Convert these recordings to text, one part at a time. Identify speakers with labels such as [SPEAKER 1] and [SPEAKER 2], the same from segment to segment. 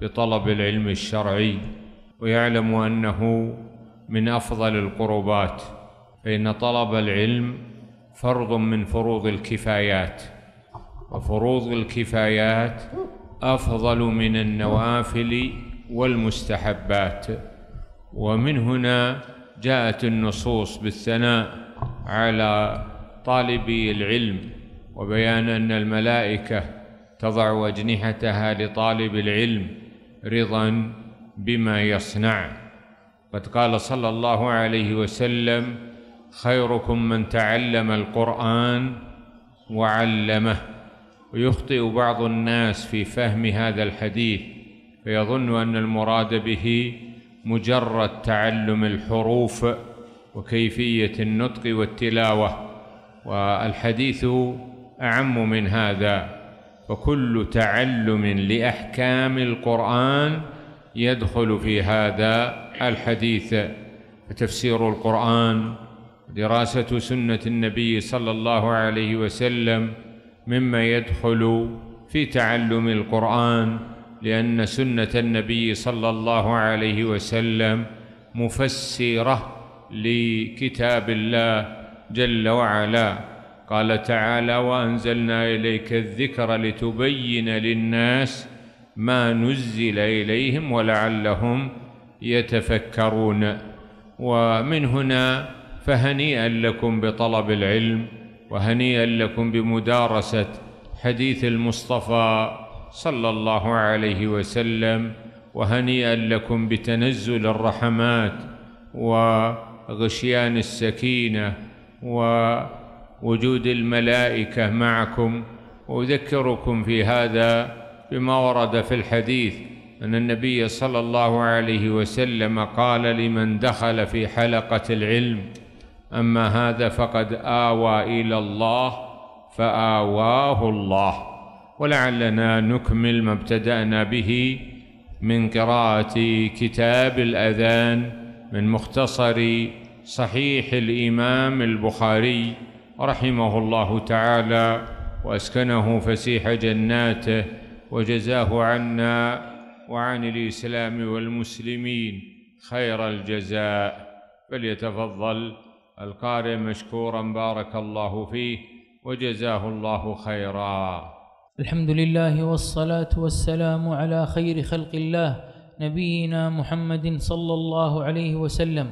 [SPEAKER 1] بطلب العلم الشرعي ويعلم أنه من أفضل القربات فإن طلب العلم فرض من فروض الكفايات وفروض الكفايات أفضل من النوافل والمستحبات ومن هنا جاءت النصوص بالثناء على طالبي العلم وبيان أن الملائكة تضع أجنحتها لطالب العلم رضا بما يصنع قد قال صلى الله عليه وسلم خيركم من تعلم القرآن وعلمه ويخطئ بعض الناس في فهم هذا الحديث فيظن أن المراد به مجرد تعلم الحروف وكيفية النطق والتلاوة والحديث أعم من هذا وكل تعلم لأحكام القرآن يدخل في هذا الحديث فتفسير القرآن دراسة سنة النبي صلى الله عليه وسلم مما يدخل في تعلم القرآن لأن سنة النبي صلى الله عليه وسلم مفسرة لكتاب الله جل وعلا قال تعالى وانزلنا اليك الذكر لتبين للناس ما نزل اليهم ولعلهم يتفكرون ومن هنا فهنيئا لكم بطلب العلم وهنيئا لكم بمدارسه حديث المصطفى صلى الله عليه وسلم وهنيئا لكم بتنزل الرحمات وغشيان السكينه و وجود الملائكة معكم وأذكركم في هذا بما ورد في الحديث أن النبي صلى الله عليه وسلم قال لمن دخل في حلقة العلم أما هذا فقد آوى إلى الله فآواه الله ولعلنا نكمل ما ابتدأنا به من قراءة كتاب الأذان من مختصر صحيح الإمام البخاري رحمه الله تعالى واسكنه فسيح جناته وجزاه عنا وعن الاسلام والمسلمين خير الجزاء فليتفضل القارئ مشكورا بارك الله فيه وجزاه الله
[SPEAKER 2] خيرا الحمد لله والصلاه والسلام على خير خلق الله نبينا محمد صلى الله عليه وسلم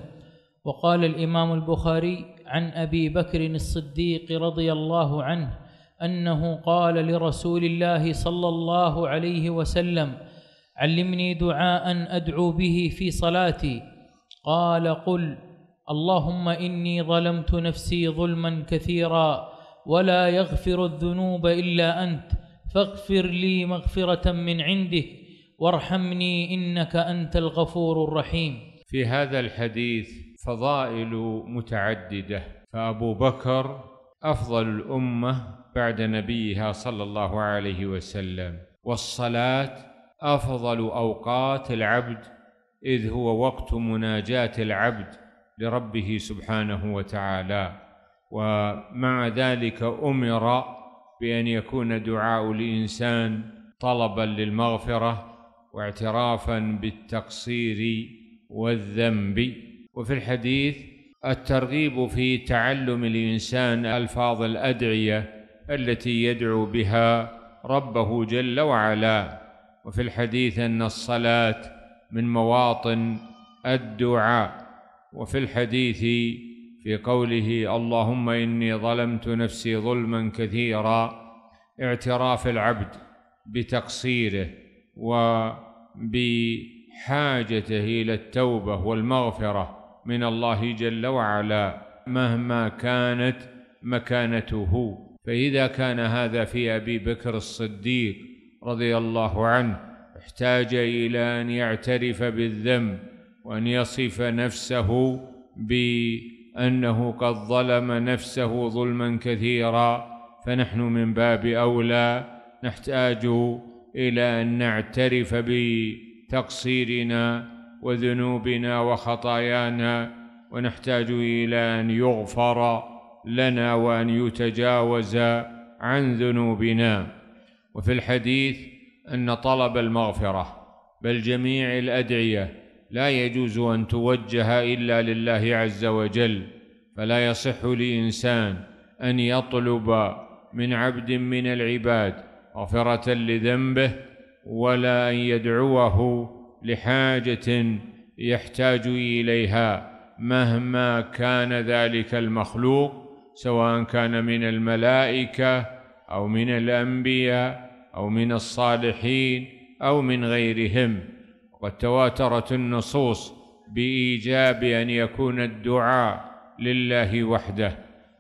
[SPEAKER 2] وقال الامام البخاري عن ابي بكر الصديق رضي الله عنه انه قال لرسول الله صلى الله عليه وسلم علمني دعاء ادعو به في صلاتي قال قل اللهم اني ظلمت نفسي ظلما كثيرا ولا يغفر الذنوب الا انت فاغفر لي مغفره من عندك وارحمني انك انت الغفور الرحيم
[SPEAKER 1] في هذا الحديث فضائل متعدده فابو بكر افضل الامه بعد نبيها صلى الله عليه وسلم والصلاه افضل اوقات العبد اذ هو وقت مناجاه العبد لربه سبحانه وتعالى ومع ذلك امر بان يكون دعاء الانسان طلبا للمغفره واعترافا بالتقصير والذنب وفي الحديث الترغيب في تعلم الإنسان ألفاظ الأدعية التي يدعو بها ربه جل وعلا وفي الحديث أن الصلاة من مواطن الدعاء وفي الحديث في قوله اللهم إني ظلمت نفسي ظلما كثيرا اعتراف العبد بتقصيره وبحاجته إلى التوبة والمغفرة من الله جل وعلا مهما كانت مكانته فإذا كان هذا في أبي بكر الصديق رضي الله عنه احتاج إلى أن يعترف بالذنب وأن يصف نفسه بأنه قد ظلم نفسه ظلما كثيرا فنحن من باب أولى نحتاج إلى أن نعترف بتقصيرنا وذنوبنا وخطايانا ونحتاج الى ان يغفر لنا وان يتجاوز عن ذنوبنا وفي الحديث ان طلب المغفره بل جميع الادعيه لا يجوز ان توجه الا لله عز وجل فلا يصح لانسان ان يطلب من عبد من العباد مغفره لذنبه ولا ان يدعوه لحاجه يحتاج اليها مهما كان ذلك المخلوق سواء كان من الملائكه او من الانبياء او من الصالحين او من غيرهم وقد تواترت النصوص بايجاب ان يكون الدعاء لله وحده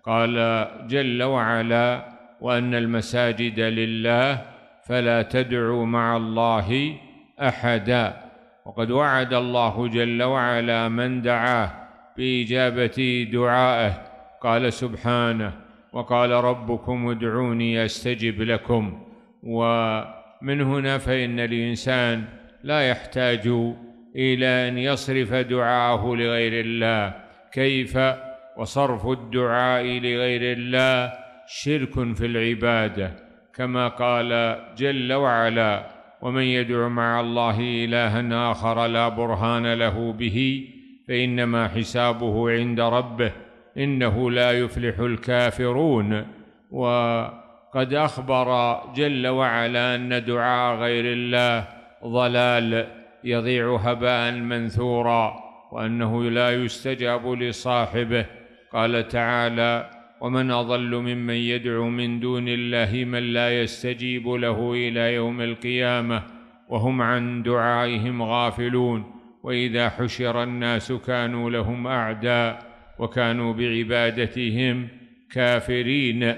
[SPEAKER 1] قال جل وعلا وان المساجد لله فلا تدعوا مع الله احدا وقد وعد الله جل وعلا من دعاه باجابه دعائه قال سبحانه وقال ربكم ادعوني استجب لكم ومن هنا فان الانسان لا يحتاج الى ان يصرف دعاءه لغير الله كيف وصرف الدعاء لغير الله شرك في العباده كما قال جل وعلا ومن يدع مع الله الها اخر لا برهان له به فانما حسابه عند ربه انه لا يفلح الكافرون وقد اخبر جل وعلا ان دعاء غير الله ضلال يضيع هباء منثورا وانه لا يستجاب لصاحبه قال تعالى ومن اضل ممن يدعو من دون الله من لا يستجيب له الى يوم القيامه وهم عن دعائهم غافلون واذا حشر الناس كانوا لهم اعداء وكانوا بعبادتهم كافرين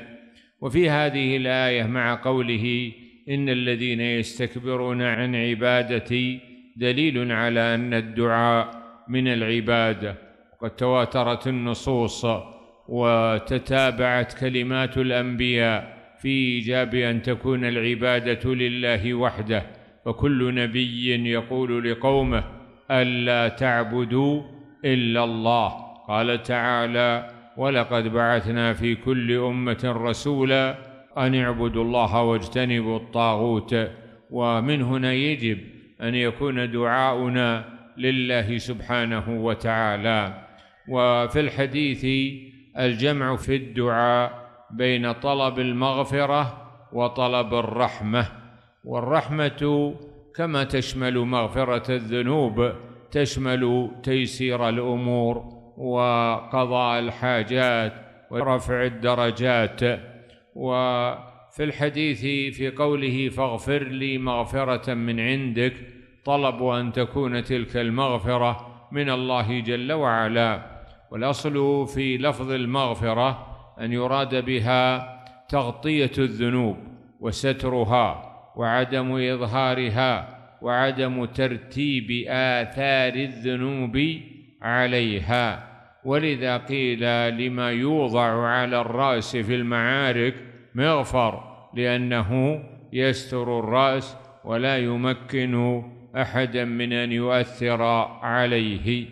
[SPEAKER 1] وفي هذه الايه مع قوله ان الذين يستكبرون عن عبادتي دليل على ان الدعاء من العباده وقد تواترت النصوص وتتابعت كلمات الانبياء في ايجاب ان تكون العباده لله وحده وكل نبي يقول لقومه الا تعبدوا الا الله قال تعالى ولقد بعثنا في كل امه رسولا ان اعبدوا الله واجتنبوا الطاغوت ومن هنا يجب ان يكون دعاؤنا لله سبحانه وتعالى وفي الحديث الجمع في الدعاء بين طلب المغفره وطلب الرحمه والرحمه كما تشمل مغفره الذنوب تشمل تيسير الامور وقضاء الحاجات ورفع الدرجات وفي الحديث في قوله فاغفر لي مغفره من عندك طلب ان تكون تلك المغفره من الله جل وعلا والاصل في لفظ المغفره ان يراد بها تغطيه الذنوب وسترها وعدم اظهارها وعدم ترتيب اثار الذنوب عليها ولذا قيل لما يوضع على الراس في المعارك مغفر لانه يستر الراس ولا يمكن احدا من ان يؤثر عليه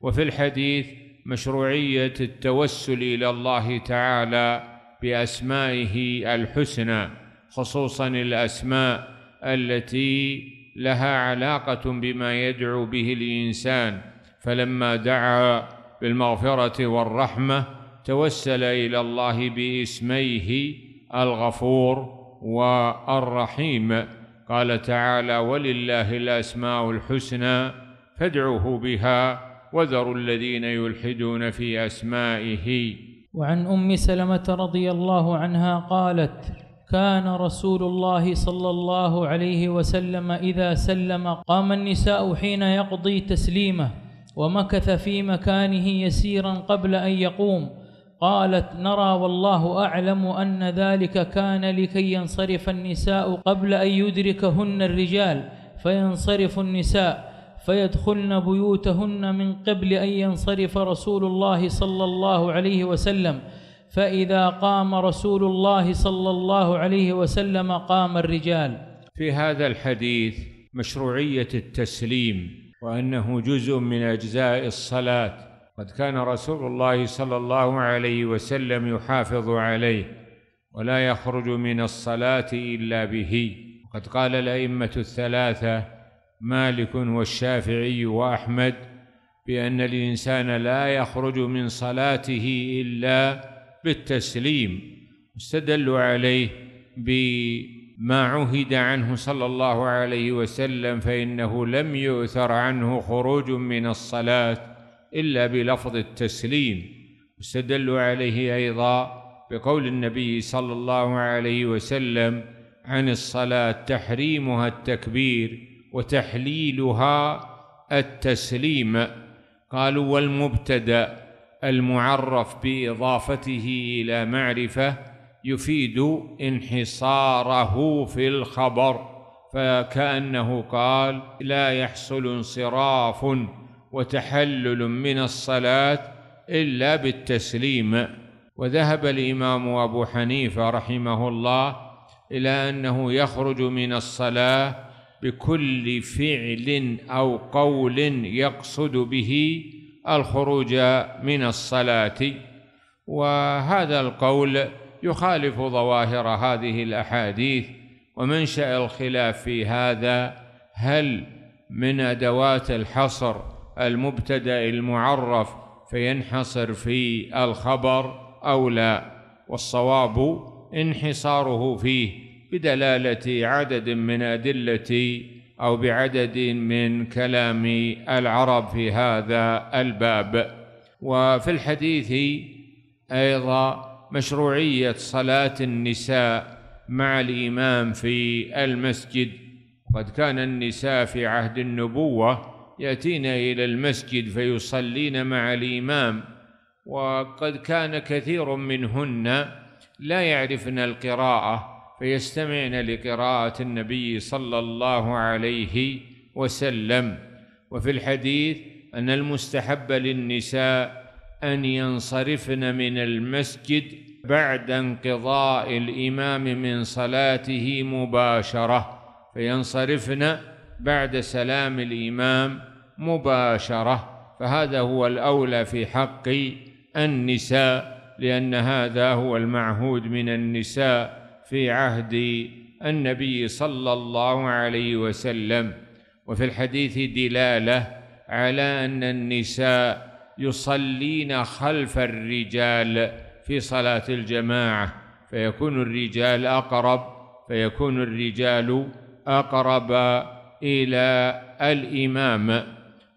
[SPEAKER 1] وفي الحديث مشروعيه التوسل الى الله تعالى باسمائه الحسنى خصوصا الاسماء التي لها علاقه بما يدعو به الانسان فلما دعا بالمغفره والرحمه توسل الى الله باسميه الغفور والرحيم قال تعالى ولله الاسماء الحسنى فادعوه بها وذروا الذين يلحدون في أسمائه
[SPEAKER 2] وعن أم سلمة رضي الله عنها قالت كان رسول الله صلى الله عليه وسلم إذا سلم قام النساء حين يقضي تسليمه ومكث في مكانه يسيرا قبل أن يقوم قالت نرى والله أعلم أن ذلك كان لكي ينصرف النساء قبل أن يدركهن الرجال فينصرف النساء فيدخلن بيوتهن من قبل أن ينصرف رسول الله صلى الله عليه وسلم فإذا قام رسول الله صلى الله عليه وسلم قام الرجال
[SPEAKER 1] في هذا الحديث مشروعية التسليم وأنه جزء من أجزاء الصلاة قد كان رسول الله صلى الله عليه وسلم يحافظ عليه ولا يخرج من الصلاة إلا به وقد قال الأئمة الثلاثة مالك والشافعي واحمد بان الانسان لا يخرج من صلاته الا بالتسليم استدلوا عليه بما عهد عنه صلى الله عليه وسلم فانه لم يؤثر عنه خروج من الصلاه الا بلفظ التسليم استدلوا عليه ايضا بقول النبي صلى الله عليه وسلم عن الصلاه تحريمها التكبير وتحليلها التسليم قالوا والمبتدا المعرف باضافته الى معرفه يفيد انحصاره في الخبر فكانه قال لا يحصل انصراف وتحلل من الصلاه الا بالتسليم وذهب الامام ابو حنيفه رحمه الله الى انه يخرج من الصلاه بكل فعل أو قول يقصد به الخروج من الصلاة وهذا القول يخالف ظواهر هذه الأحاديث ومنشأ الخلاف في هذا هل من أدوات الحصر المبتدأ المعرف فينحصر في الخبر أو لا والصواب انحصاره فيه بدلالة عدد من أدلة أو بعدد من كلام العرب في هذا الباب وفي الحديث أيضا مشروعية صلاة النساء مع الإمام في المسجد قد كان النساء في عهد النبوة يأتين إلى المسجد فيصلين مع الإمام وقد كان كثير منهن لا يعرفن القراءة فيستمعن لقراءة النبي صلى الله عليه وسلم وفي الحديث أن المستحب للنساء أن ينصرفن من المسجد بعد انقضاء الإمام من صلاته مباشرة فينصرفن بعد سلام الإمام مباشرة فهذا هو الأولى في حق النساء لأن هذا هو المعهود من النساء في عهد النبي صلى الله عليه وسلم وفي الحديث دلاله على ان النساء يصلين خلف الرجال في صلاه الجماعه فيكون الرجال اقرب فيكون الرجال اقرب الى الامام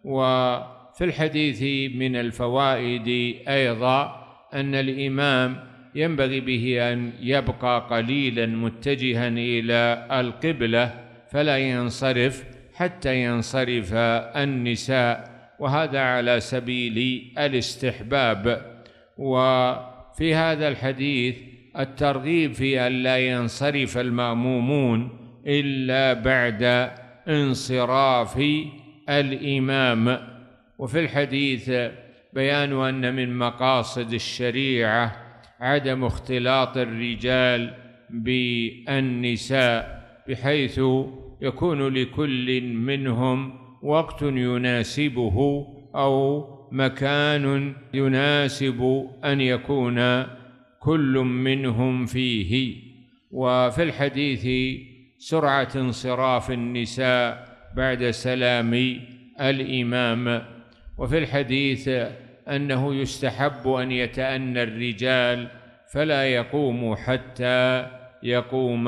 [SPEAKER 1] وفي الحديث من الفوائد ايضا ان الامام ينبغي به أن يبقى قليلا متجها إلى القبلة فلا ينصرف حتى ينصرف النساء وهذا على سبيل الاستحباب وفي هذا الحديث الترغيب في أن لا ينصرف المأمومون إلا بعد انصراف الإمام وفي الحديث بيان أن من مقاصد الشريعة عدم اختلاط الرجال بالنساء بحيث يكون لكل منهم وقت يناسبه أو مكان يناسب أن يكون كل منهم فيه وفي الحديث سرعة انصراف النساء بعد سلام الإمام وفي الحديث أنه يستحب أن يتأنى الرجال فلا يقوم حتى يقوم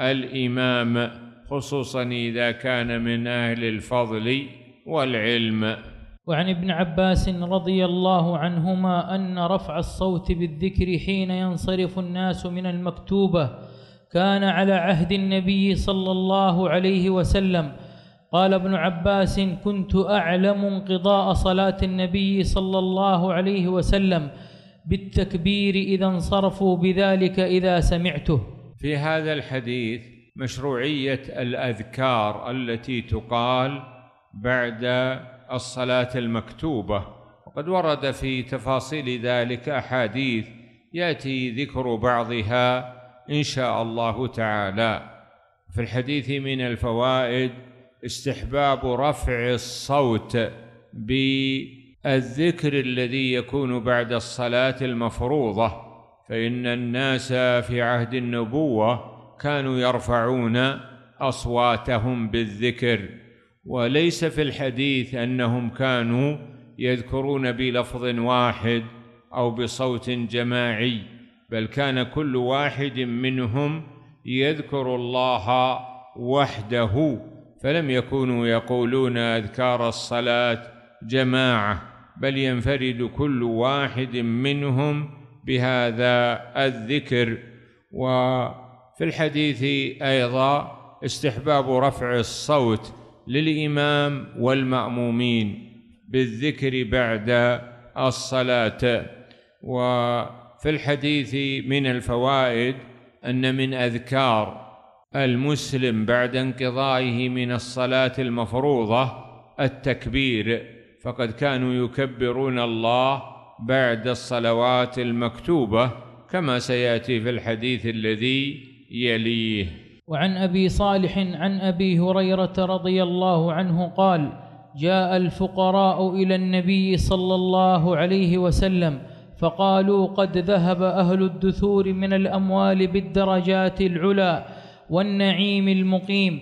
[SPEAKER 1] الإمام خصوصا إذا كان من أهل الفضل والعلم
[SPEAKER 2] وعن ابن عباس رضي الله عنهما أن رفع الصوت بالذكر حين ينصرف الناس من المكتوبة كان على عهد النبي صلى الله عليه وسلم قال ابن عباس كنت أعلم انقضاء صلاة النبي صلى الله عليه وسلم بالتكبير إذا انصرفوا بذلك إذا سمعته في هذا
[SPEAKER 1] الحديث مشروعية الأذكار التي تقال بعد الصلاة المكتوبة وقد ورد في تفاصيل ذلك أحاديث يأتي ذكر بعضها إن شاء الله تعالى في الحديث من الفوائد استحباب رفع الصوت بالذكر الذي يكون بعد الصلاة المفروضة فإن الناس في عهد النبوة كانوا يرفعون أصواتهم بالذكر وليس في الحديث أنهم كانوا يذكرون بلفظ واحد أو بصوت جماعي بل كان كل واحد منهم يذكر الله وحده فلم يكونوا يقولون أذكار الصلاة جماعة بل ينفرد كل واحد منهم بهذا الذكر وفي الحديث أيضا استحباب رفع الصوت للإمام والمأمومين بالذكر بعد الصلاة وفي الحديث من الفوائد أن من أذكار المسلم بعد انقضائه من الصلاة المفروضة التكبير فقد كانوا يكبرون الله بعد الصلوات المكتوبة كما سيأتي في الحديث الذي يليه
[SPEAKER 2] وعن أبي صالح عن أبي هريرة رضي الله عنه قال جاء الفقراء إلى النبي صلى الله عليه وسلم فقالوا قد ذهب أهل الدثور من الأموال بالدرجات العلى والنعيم المقيم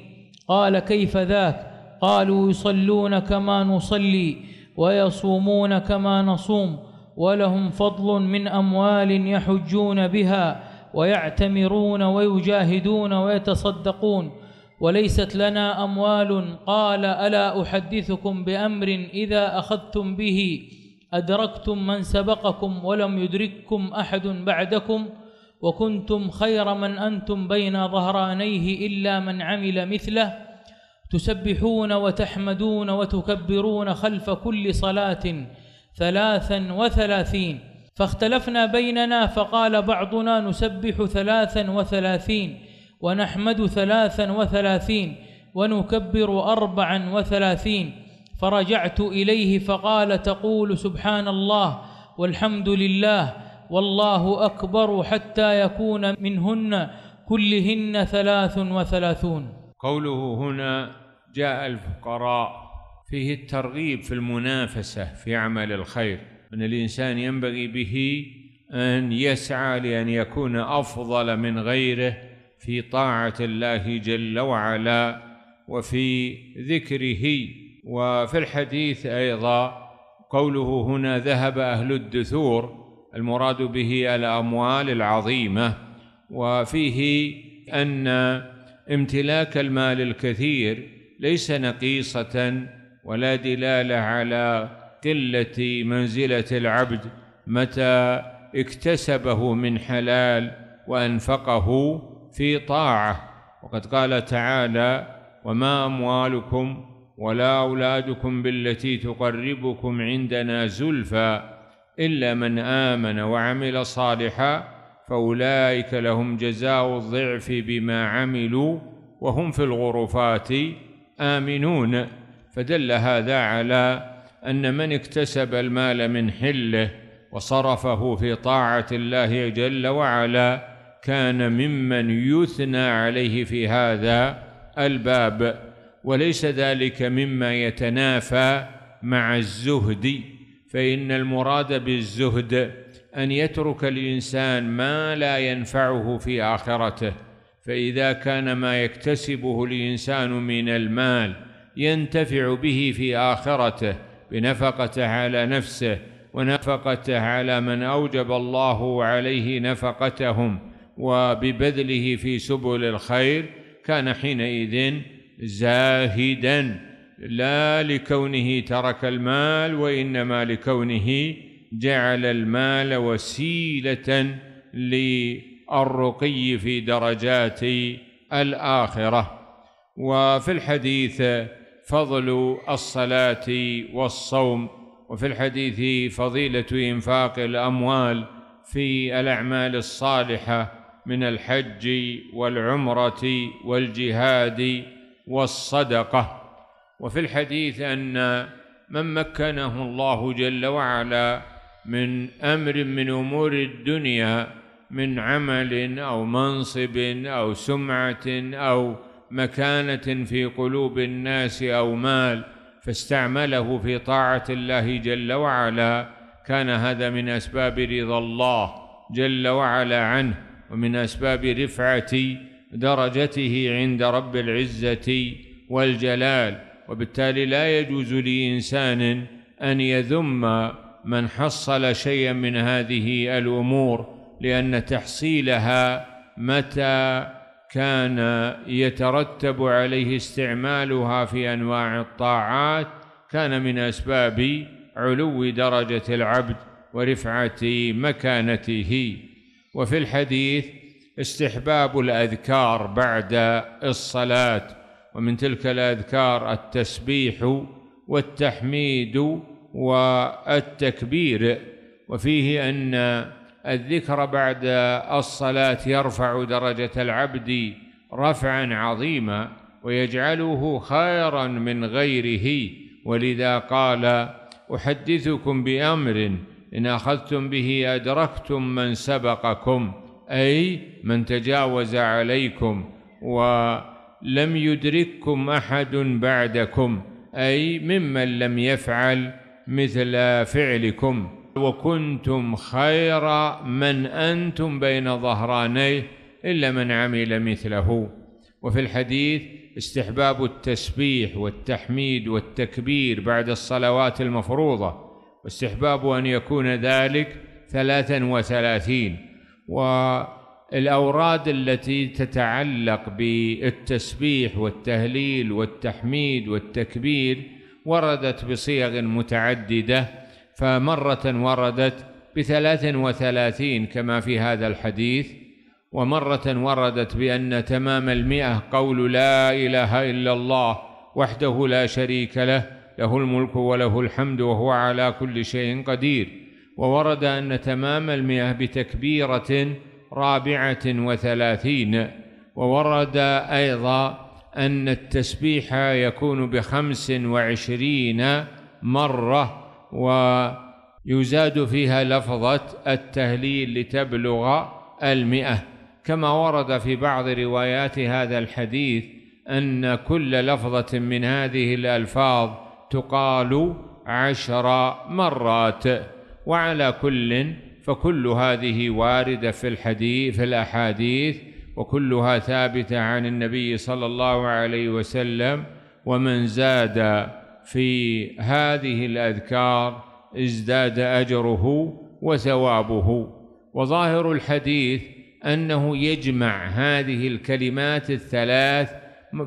[SPEAKER 2] قال كيف ذاك قالوا يصلون كما نصلي ويصومون كما نصوم ولهم فضل من اموال يحجون بها ويعتمرون ويجاهدون ويتصدقون وليست لنا اموال قال الا احدثكم بامر اذا اخذتم به ادركتم من سبقكم ولم يدرككم احد بعدكم وكنتم خير من أنتم بين ظهرانيه إلا من عمل مثله تسبحون وتحمدون وتكبرون خلف كل صلاة ثلاثا وثلاثين فاختلفنا بيننا فقال بعضنا نسبح ثلاثا وثلاثين ونحمد ثلاثا وثلاثين ونكبر أربعا وثلاثين فرجعت إليه فقال تقول سبحان الله والحمد لله والله أكبر حتى يكون منهن كلهن ثلاث وثلاثون
[SPEAKER 1] قوله هنا جاء الفقراء فيه الترغيب في المنافسة في عمل الخير أن الإنسان ينبغي به أن يسعى لأن يكون أفضل من غيره في طاعة الله جل وعلا وفي ذكره وفي الحديث أيضا قوله هنا ذهب أهل الدثور المراد به الأموال العظيمة وفيه أن امتلاك المال الكثير ليس نقيصة ولا دلالة على قلة منزلة العبد متى اكتسبه من حلال وأنفقه في طاعة وقد قال تعالى وما أموالكم ولا أولادكم بالتي تقربكم عندنا زلفى إلا من آمن وعمل صالحا فأولئك لهم جزاء الضعف بما عملوا وهم في الغرفات آمنون فدل هذا على أن من اكتسب المال من حله وصرفه في طاعة الله جل وعلا كان ممن يثنى عليه في هذا الباب وليس ذلك مما يتنافى مع الزهد فإن المراد بالزهد أن يترك الإنسان ما لا ينفعه في آخرته فإذا كان ما يكتسبه الإنسان من المال ينتفع به في آخرته بنفقته على نفسه ونفقته على من أوجب الله عليه نفقتهم وببذله في سبل الخير كان حينئذ زاهداً لا لكونه ترك المال وانما لكونه جعل المال وسيله للرقي في درجات الاخره وفي الحديث فضل الصلاه والصوم وفي الحديث فضيله انفاق الاموال في الاعمال الصالحه من الحج والعمره والجهاد والصدقه وفي الحديث أن من مكنه الله جل وعلا من أمر من أمور الدنيا من عمل أو منصب أو سمعة أو مكانة في قلوب الناس أو مال فاستعمله في طاعة الله جل وعلا كان هذا من أسباب رضا الله جل وعلا عنه ومن أسباب رفعة درجته عند رب العزة والجلال وبالتالي لا يجوز لإنسان أن يذم من حصل شيئا من هذه الأمور لأن تحصيلها متى كان يترتب عليه استعمالها في أنواع الطاعات كان من أسباب علو درجة العبد ورفعة مكانته وفي الحديث استحباب الأذكار بعد الصلاة ومن تلك الأذكار التسبيح والتحميد والتكبير وفيه أن الذكر بعد الصلاة يرفع درجة العبد رفعا عظيما ويجعله خيرا من غيره ولذا قال أحدثكم بأمر إن أخذتم به أدركتم من سبقكم أي من تجاوز عليكم و لم يدرككم أحد بعدكم أي ممن لم يفعل مثل فعلكم وكنتم خير من أنتم بين ظهرانيه إلا من عمل مثله وفي الحديث استحباب التسبيح والتحميد والتكبير بعد الصلوات المفروضة واستحباب أن يكون ذلك ثلاثا وثلاثين و الأوراد التي تتعلق بالتسبيح والتهليل والتحميد والتكبير وردت بصيغ متعددة فمرة وردت بثلاث وثلاثين كما في هذا الحديث ومرة وردت بأن تمام المئة قول لا إله إلا الله وحده لا شريك له له الملك وله الحمد وهو على كل شيء قدير وورد أن تمام المئة بتكبيرة رابعة وثلاثين وورد أيضا أن التسبيح يكون بخمس وعشرين مرة ويزاد فيها لفظة التهليل لتبلغ المئة كما ورد في بعض روايات هذا الحديث أن كل لفظة من هذه الألفاظ تقال عشر مرات وعلى كل فكل هذه وارده في الحديث في الاحاديث وكلها ثابته عن النبي صلى الله عليه وسلم ومن زاد في هذه الاذكار ازداد اجره وثوابه وظاهر الحديث انه يجمع هذه الكلمات الثلاث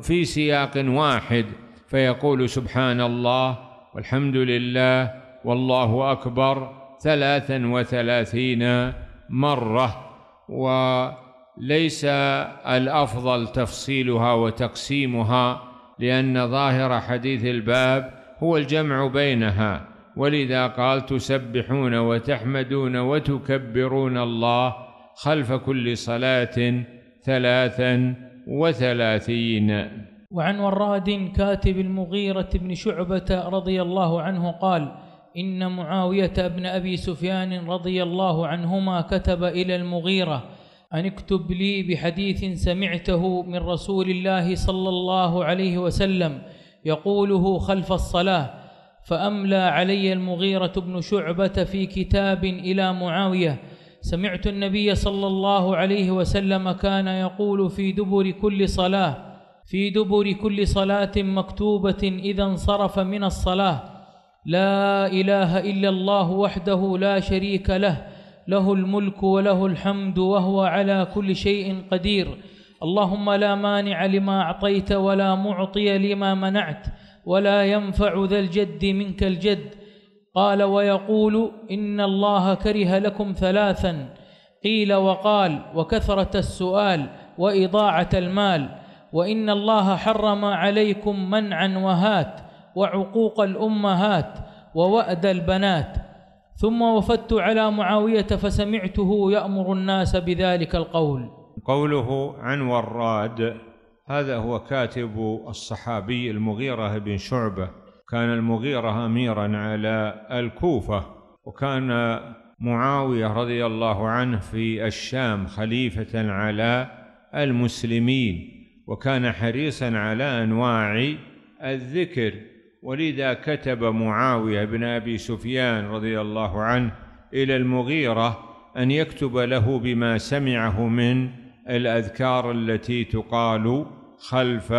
[SPEAKER 1] في سياق واحد فيقول سبحان الله والحمد لله والله اكبر ثلاثا وثلاثين مرة وليس الأفضل تفصيلها وتقسيمها لأن ظاهر حديث الباب هو الجمع بينها ولذا قال تسبحون وتحمدون وتكبرون الله خلف كل صلاة ثلاثا وثلاثين
[SPEAKER 2] وعن وراد كاتب المغيرة بن شعبة رضي الله عنه قال إن معاوية بن أبي سفيان رضي الله عنهما كتب إلى المغيرة أن اكتب لي بحديث سمعته من رسول الله صلى الله عليه وسلم يقوله خلف الصلاة فأملى علي المغيرة بن شعبة في كتاب إلى معاوية سمعت النبي صلى الله عليه وسلم كان يقول في دبر كل صلاة في دبر كل صلاة مكتوبة إذا انصرف من الصلاة لا إله إلا الله وحده لا شريك له له الملك وله الحمد وهو على كل شيء قدير اللهم لا مانع لما أعطيت ولا معطي لما منعت ولا ينفع ذا الجد منك الجد قال ويقول إن الله كره لكم ثلاثا قيل وقال وكثرة السؤال وإضاعة المال وإن الله حرم عليكم منعا وهات وعقوق الأمهات ووأد البنات ثم وفدت على معاوية فسمعته يأمر الناس بذلك القول
[SPEAKER 1] قوله عن وراد هذا هو كاتب الصحابي المغيرة بن شعبة كان المغيرة أميرا على الكوفة وكان معاوية رضي الله عنه في الشام خليفة على المسلمين وكان حريصا على أنواع الذكر ولذا كتب معاوية بن أبي سفيان رضي الله عنه إلى المغيرة أن يكتب له بما سمعه من الأذكار التي تقال خلف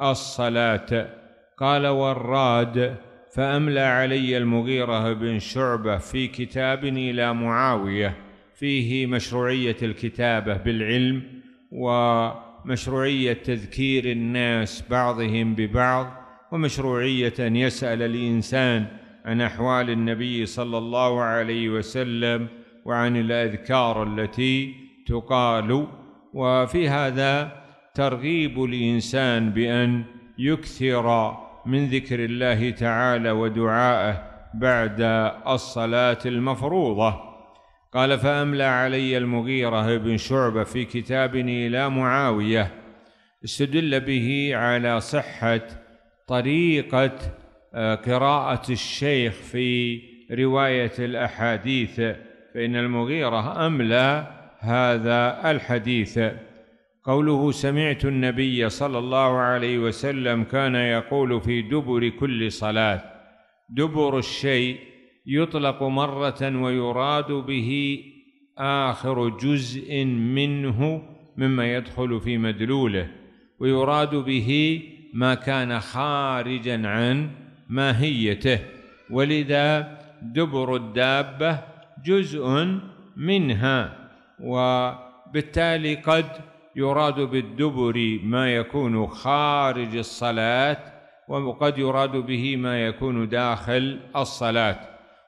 [SPEAKER 1] الصلاة قال والراد فأملى علي المغيرة بن شعبة في كتاب إلى معاوية فيه مشروعية الكتابة بالعلم ومشروعية تذكير الناس بعضهم ببعض ومشروعيه ان يسال الانسان عن احوال النبي صلى الله عليه وسلم وعن الاذكار التي تقال وفي هذا ترغيب الانسان بان يكثر من ذكر الله تعالى ودعائه بعد الصلاه المفروضه قال فاملى علي المغيره بن شعبه في كتاب الى معاويه استدل به على صحه طريقة آه، قراءة الشيخ في رواية الأحاديث فإن المغيرة أملى هذا الحديث قوله سمعت النبي صلى الله عليه وسلم كان يقول في دبر كل صلاة دبر الشيء يطلق مرة ويراد به آخر جزء منه مما يدخل في مدلوله ويراد به ما كان خارجا عن ماهيته ولذا دبر الدابة جزء منها وبالتالي قد يراد بالدبر ما يكون خارج الصلاة وقد يراد به ما يكون داخل الصلاة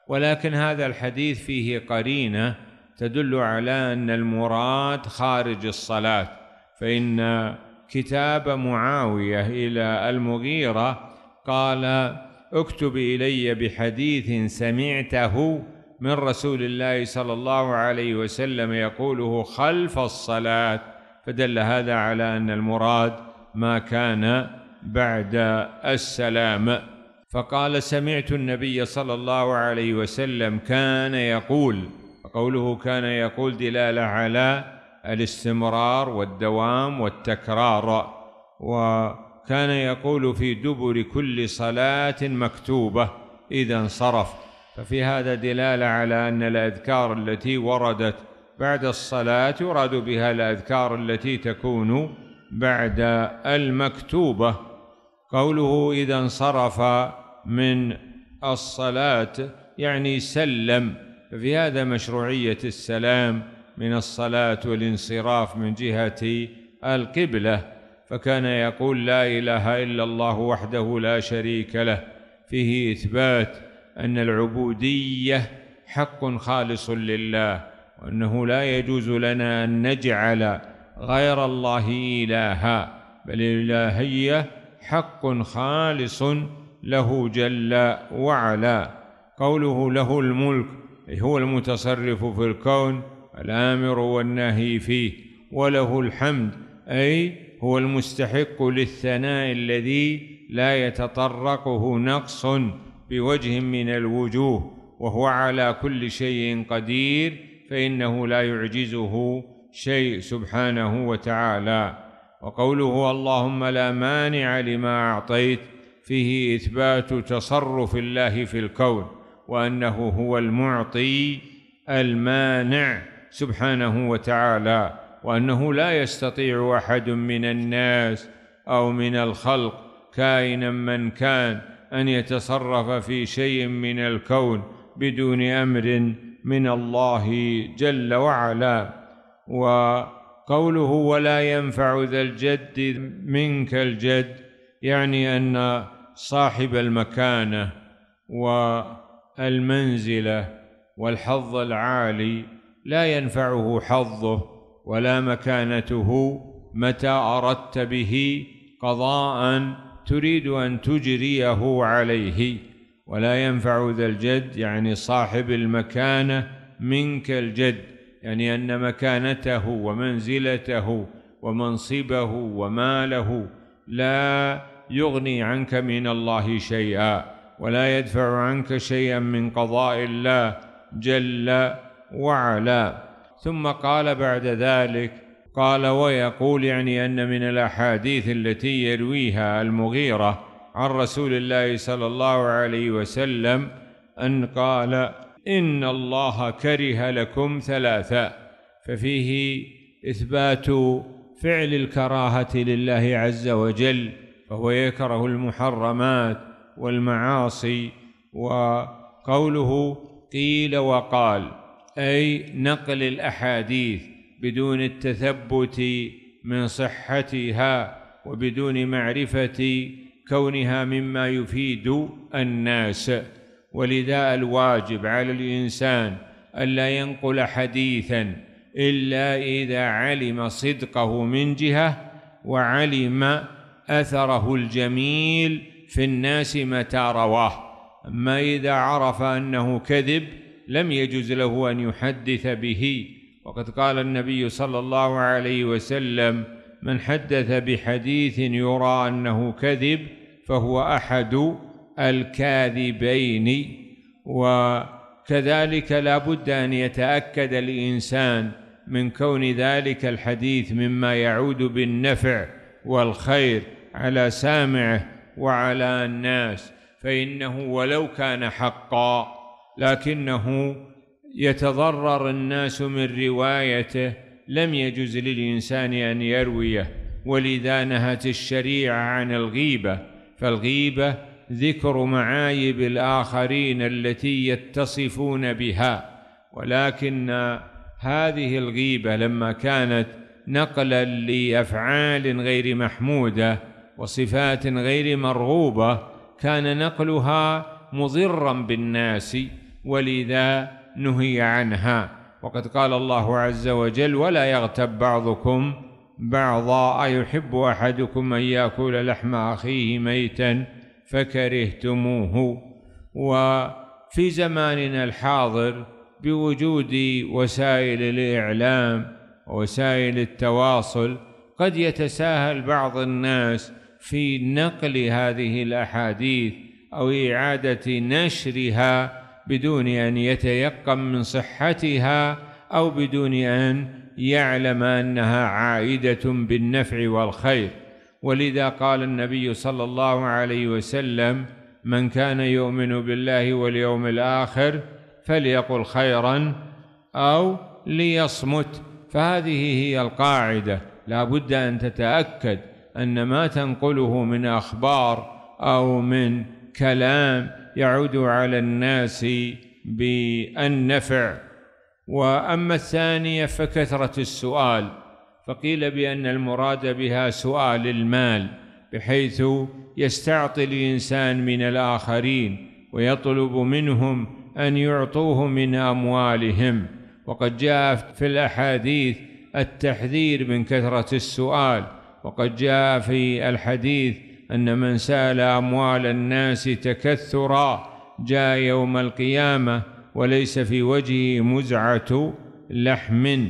[SPEAKER 1] ولكن هذا الحديث فيه قرينة تدل على أن المراد خارج الصلاة فإن كتاب معاوية إلى المغيرة قال اكتب إلي بحديث سمعته من رسول الله صلى الله عليه وسلم يقوله خلف الصلاة فدل هذا على أن المراد ما كان بعد السلام فقال سمعت النبي صلى الله عليه وسلم كان يقول قوله كان يقول دلاله على الاستمرار والدوام والتكرار وكان يقول في دبر كل صلاة مكتوبة إذا انصرف ففي هذا دلالة على أن الأذكار التي وردت بعد الصلاة يراد بها الأذكار التي تكون بعد المكتوبة قوله إذا انصرف من الصلاة يعني سلم ففي هذا مشروعية السلام من الصلاة والانصراف من جهة القبلة فكان يقول لا إله إلا الله وحده لا شريك له فيه إثبات أن العبودية حق خالص لله وأنه لا يجوز لنا أن نجعل غير الله إلها بل الإلهية حق خالص له جل وعلا قوله له الملك هو المتصرف في الكون الامر والنهي فيه وله الحمد اي هو المستحق للثناء الذي لا يتطرقه نقص بوجه من الوجوه وهو على كل شيء قدير فانه لا يعجزه شيء سبحانه وتعالى وقوله اللهم لا مانع لما اعطيت فيه اثبات تصرف الله في الكون وانه هو المعطي المانع سبحانه وتعالى وانه لا يستطيع احد من الناس او من الخلق كائنا من كان ان يتصرف في شيء من الكون بدون امر من الله جل وعلا وقوله ولا ينفع ذا الجد منك الجد يعني ان صاحب المكانه والمنزله والحظ العالي لا ينفعه حظه ولا مكانته متى اردت به قضاء تريد ان تجريه عليه ولا ينفع ذا الجد يعني صاحب المكانه منك الجد يعني ان مكانته ومنزلته ومنصبه وماله لا يغني عنك من الله شيئا ولا يدفع عنك شيئا من قضاء الله جل وعلا ثم قال بعد ذلك قال ويقول يعني أن من الأحاديث التي يرويها المغيرة عن رسول الله صلى الله عليه وسلم أن قال إن الله كره لكم ثلاثة ففيه إثبات فعل الكراهة لله عز وجل فهو يكره المحرمات والمعاصي وقوله قيل وقال أي نقل الأحاديث بدون التثبت من صحتها وبدون معرفة كونها مما يفيد الناس ولذا الواجب على الإنسان ألا ينقل حديثا إلا إذا علم صدقه من جهة وعلم أثره الجميل في الناس متى رواه أما إذا عرف أنه كذب لم يجز له أن يحدث به وقد قال النبي صلى الله عليه وسلم من حدث بحديث يرى أنه كذب فهو أحد الكاذبين وكذلك لا بد أن يتأكد الإنسان من كون ذلك الحديث مما يعود بالنفع والخير على سامعه وعلى الناس فإنه ولو كان حقا لكنه يتضرر الناس من روايته لم يجز للإنسان أن يرويه ولذا نهت الشريعة عن الغيبة فالغيبة ذكر معايب الآخرين التي يتصفون بها ولكن هذه الغيبة لما كانت نقلا لأفعال غير محمودة وصفات غير مرغوبة كان نقلها مضرا بالناس ولذا نهي عنها وقد قال الله عز وجل ولا يغتب بعضكم بعضا أيحب أحدكم أن يأكل لحم أخيه ميتا فكرهتموه وفي زماننا الحاضر بوجود وسائل الإعلام ووسائل التواصل قد يتساهل بعض الناس في نقل هذه الأحاديث أو إعادة نشرها بدون أن يتيقن من صحتها أو بدون أن يعلم أنها عائدة بالنفع والخير ولذا قال النبي صلى الله عليه وسلم من كان يؤمن بالله واليوم الآخر فليقل خيرا أو ليصمت فهذه هي القاعدة لا بد أن تتأكد أن ما تنقله من أخبار أو من كلام يعود على الناس بالنفع واما الثانيه فكثره السؤال فقيل بان المراد بها سؤال المال بحيث يستعطي الانسان من الاخرين ويطلب منهم ان يعطوه من اموالهم وقد جاء في الاحاديث التحذير من كثره السؤال وقد جاء في الحديث أن من سال أموال الناس تكثرا جاء يوم القيامة وليس في وجهه مزعة لحم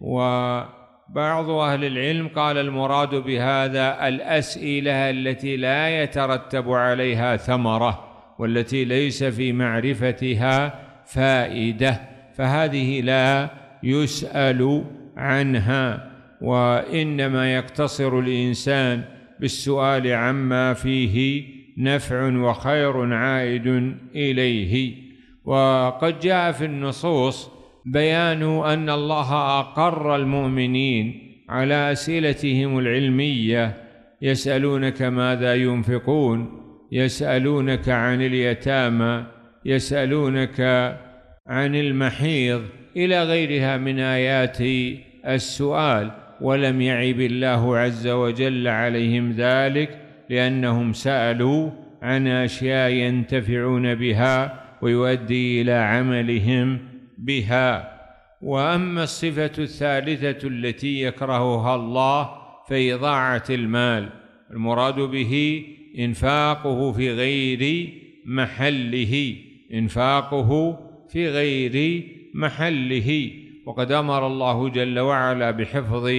[SPEAKER 1] وبعض أهل العلم قال المراد بهذا الأسئلة التي لا يترتب عليها ثمرة والتي ليس في معرفتها فائدة فهذه لا يسأل عنها وإنما يقتصر الإنسان بالسؤال عما فيه نفع وخير عائد اليه وقد جاء في النصوص بيان ان الله اقر المؤمنين على اسئلتهم العلميه يسالونك ماذا ينفقون يسالونك عن اليتامى يسالونك عن المحيض الى غيرها من ايات السؤال ولم يعب الله عز وجل عليهم ذلك لأنهم سألوا عن أشياء ينتفعون بها ويؤدي إلى عملهم بها وأما الصفة الثالثة التي يكرهها الله فإضاعة المال المراد به إنفاقه في غير محله إنفاقه في غير محله وقد امر الله جل وعلا بحفظ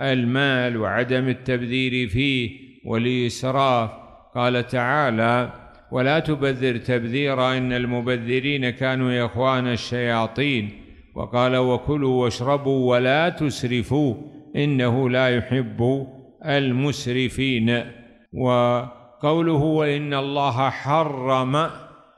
[SPEAKER 1] المال وعدم التبذير فيه والاسراف قال تعالى ولا تبذر تبذيرا ان المبذرين كانوا اخوان الشياطين وقال وكلوا واشربوا ولا تسرفوا انه لا يحب المسرفين وقوله وان الله حرم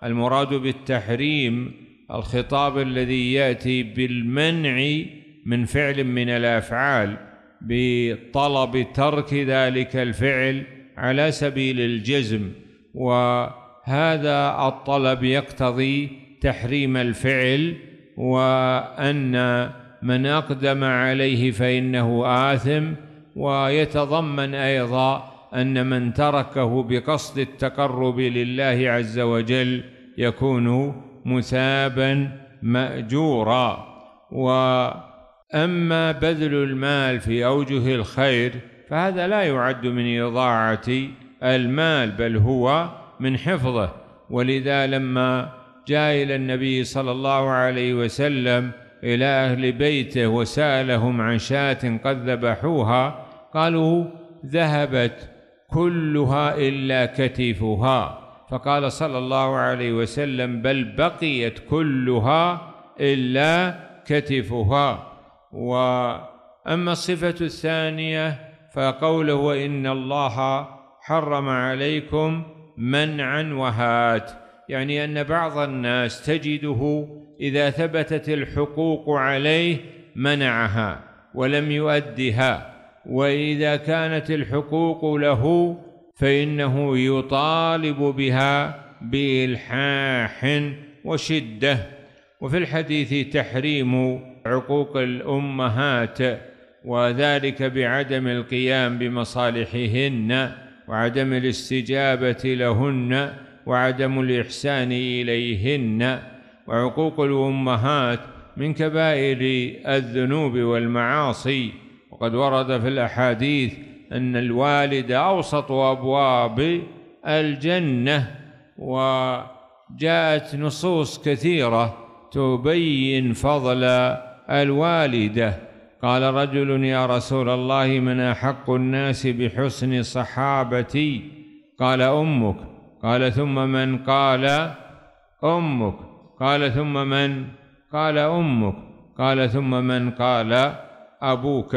[SPEAKER 1] المراد بالتحريم الخطاب الذي ياتي بالمنع من فعل من الافعال بطلب ترك ذلك الفعل على سبيل الجزم وهذا الطلب يقتضي تحريم الفعل وان من اقدم عليه فانه اثم ويتضمن ايضا ان من تركه بقصد التقرب لله عز وجل يكون مثابا ماجورا واما بذل المال في اوجه الخير فهذا لا يعد من اضاعه المال بل هو من حفظه ولذا لما جاء الى النبي صلى الله عليه وسلم الى اهل بيته وسالهم عن شاة قد ذبحوها قالوا ذهبت كلها الا كتفها فقال صلى الله عليه وسلم بل بقيت كلها إلا كتفها وأما الصفة الثانية فقوله إن الله حرم عليكم منعا وهات يعني أن بعض الناس تجده إذا ثبتت الحقوق عليه منعها ولم يؤدها وإذا كانت الحقوق له فإنه يطالب بها بإلحاح وشدة وفي الحديث تحريم عقوق الأمهات وذلك بعدم القيام بمصالحهن وعدم الاستجابة لهن وعدم الإحسان إليهن وعقوق الأمهات من كبائر الذنوب والمعاصي وقد ورد في الأحاديث أن الوالد أوسط أبواب الجنة وجاءت نصوص كثيرة تبين فضل الوالدة قال رجل يا رسول الله من أحق الناس بحسن صحابتي قال أمك قال ثم من قال أمك قال ثم من قال أمك قال ثم من قال أبوك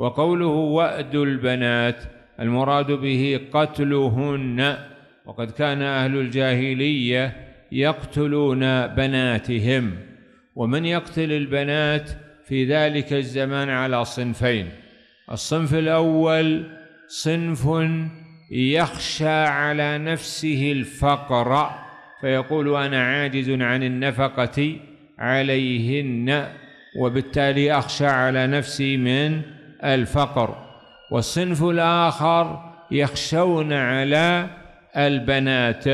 [SPEAKER 1] وقوله وأد البنات المراد به قتلهن وقد كان أهل الجاهلية يقتلون بناتهم ومن يقتل البنات في ذلك الزمان على صنفين الصنف الأول صنف يخشى على نفسه الفقر فيقول أنا عاجز عن النفقة عليهن وبالتالي أخشى على نفسي من الفقر والصنف الآخر يخشون على البنات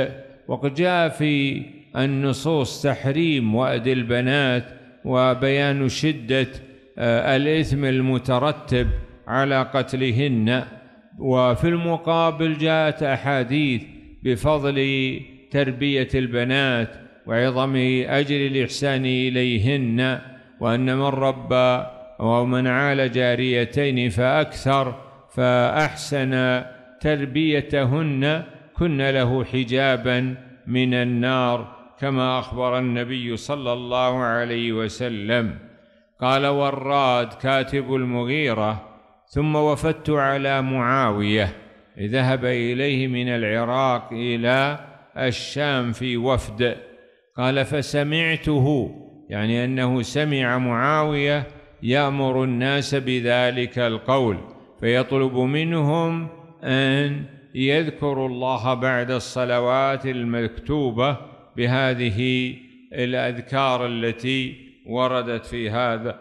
[SPEAKER 1] وقد جاء في النصوص تحريم وأد البنات وبيان شدة آه، الإثم المترتب على قتلهن وفي المقابل جاءت أحاديث بفضل تربية البنات وعظم أجر الإحسان إليهن وأن من ربى ومن عال جاريتين فأكثر فأحسن تربيتهن كن له حجابا من النار كما أخبر النبي صلى الله عليه وسلم قال وراد كاتب المغيرة ثم وفدت على معاوية ذهب إليه من العراق إلى الشام في وفد قال فسمعته يعني أنه سمع معاوية يأمر الناس بذلك القول فيطلب منهم أن يذكروا الله بعد الصلوات المكتوبة بهذه الأذكار التي وردت في هذا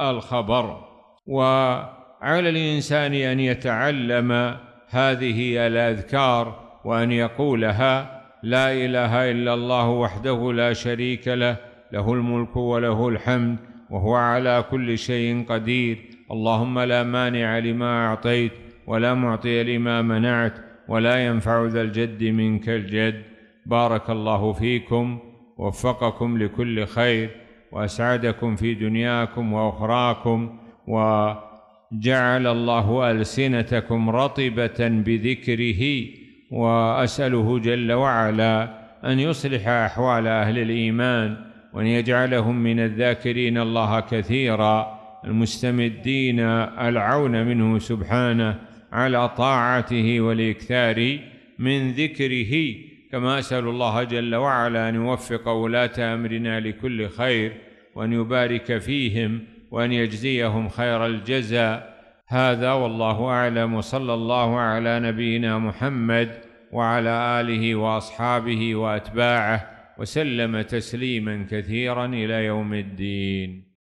[SPEAKER 1] الخبر وعلى الإنسان أن يتعلم هذه الأذكار وأن يقولها لا إله إلا الله وحده لا شريك له له الملك وله الحمد وهو على كل شيء قدير اللهم لا مانع لما اعطيت ولا معطي لما منعت ولا ينفع ذا الجد منك الجد بارك الله فيكم وفقكم لكل خير واسعدكم في دنياكم واخراكم وجعل الله السنتكم رطبه بذكره واساله جل وعلا ان يصلح احوال اهل الايمان وأن يجعلهم من الذاكرين الله كثيرا المستمدين العون منه سبحانه على طاعته والإكثار من ذكره كما أسأل الله جل وعلا أن يوفق ولاة أمرنا لكل خير وأن يبارك فيهم وأن يجزيهم خير الجزاء هذا والله أعلم وصلى الله على نبينا محمد وعلى آله وأصحابه وأتباعه وسلم تسليما كثيرا الى يوم الدين